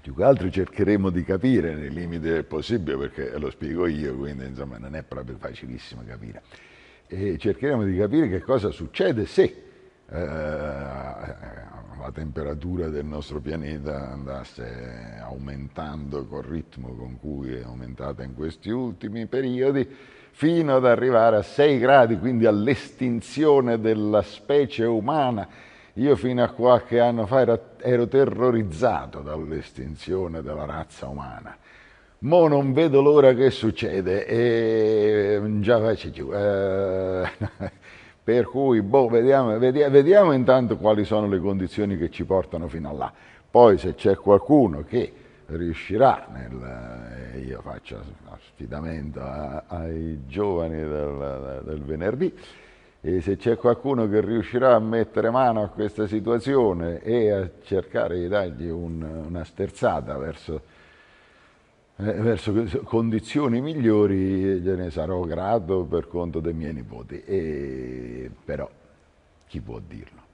più che altro cercheremo di capire nei limiti del possibile, perché lo spiego io, quindi insomma non è proprio facilissimo capire. E cercheremo di capire che cosa succede se eh, eh, la temperatura del nostro pianeta andasse aumentando col ritmo con cui è aumentata in questi ultimi periodi, fino ad arrivare a 6 gradi, quindi all'estinzione della specie umana io fino a qualche anno fa ero, ero terrorizzato dall'estinzione della razza umana. Mo non vedo l'ora che succede e mm, già faccio giù. Eh, per cui, boh, vediamo, vediamo, vediamo intanto quali sono le condizioni che ci portano fino a là. Poi se c'è qualcuno che riuscirà, nel, eh, io faccio affidamento a, ai giovani del, del venerdì, e se c'è qualcuno che riuscirà a mettere mano a questa situazione e a cercare di dargli un, una sterzata verso, eh, verso, condizioni migliori, gliene sarò grato per conto dei miei nipoti. E, però chi può dirlo?